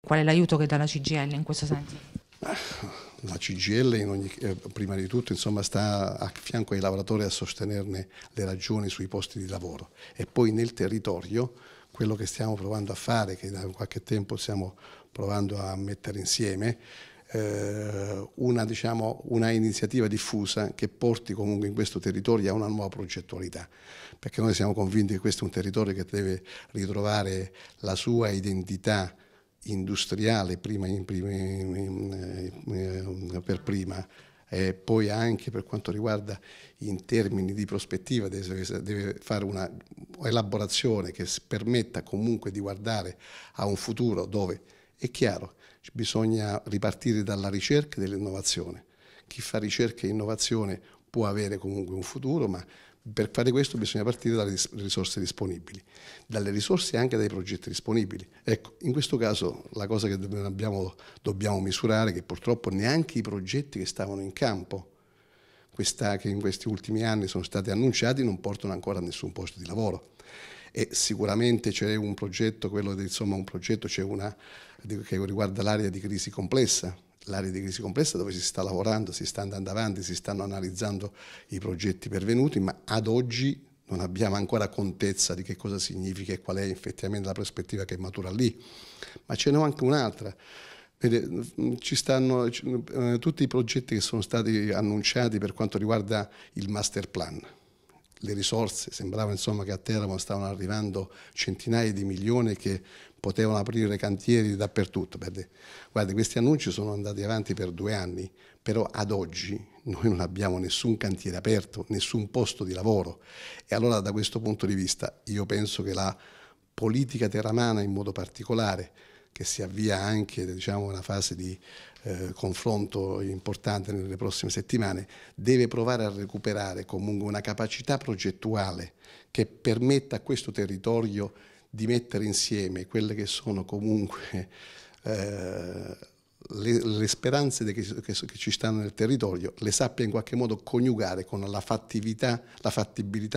Qual è l'aiuto che dà la CGL in questo senso? La CGL ogni, eh, prima di tutto insomma, sta a fianco ai lavoratori a sostenerne le ragioni sui posti di lavoro e poi nel territorio quello che stiamo provando a fare, che da qualche tempo stiamo provando a mettere insieme, eh, una, diciamo, una iniziativa diffusa che porti comunque in questo territorio a una nuova progettualità, perché noi siamo convinti che questo è un territorio che deve ritrovare la sua identità industriale prima, in, in, eh, eh, per prima e eh, poi anche per quanto riguarda in termini di prospettiva deve, deve fare una elaborazione che permetta comunque di guardare a un futuro dove è chiaro bisogna ripartire dalla ricerca e dall'innovazione. Chi fa ricerca e innovazione può avere comunque un futuro, ma per fare questo bisogna partire dalle risorse disponibili, dalle risorse anche dai progetti disponibili. Ecco, in questo caso la cosa che dobbiamo, dobbiamo misurare è che purtroppo neanche i progetti che stavano in campo, questa, che in questi ultimi anni sono stati annunciati, non portano ancora a nessun posto di lavoro. E sicuramente c'è un progetto, quello di, insomma un progetto, c'è una che riguarda l'area di crisi complessa, l'area di crisi complessa dove si sta lavorando, si sta andando avanti, si stanno analizzando i progetti pervenuti, ma ad oggi non abbiamo ancora contezza di che cosa significa e qual è effettivamente la prospettiva che matura lì. Ma ce n'è anche un'altra. Mm, ci stanno eh, tutti i progetti che sono stati annunciati per quanto riguarda il master plan le risorse, sembrava insomma che a Teramo stavano arrivando centinaia di milioni che potevano aprire cantieri dappertutto. Guarda, questi annunci sono andati avanti per due anni, però ad oggi noi non abbiamo nessun cantiere aperto, nessun posto di lavoro. E allora da questo punto di vista io penso che la politica teramana in modo particolare, che si avvia anche diciamo, una fase di eh, confronto importante nelle prossime settimane, deve provare a recuperare comunque una capacità progettuale che permetta a questo territorio di mettere insieme quelle che sono comunque eh, le, le, speranze che, che, che, ci stanno nel territorio, le sappia in qualche modo coniugare con la, la fattibilità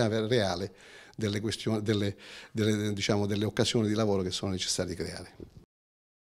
reale delle, delle, delle, diciamo, delle occasioni di lavoro che sono necessarie creare.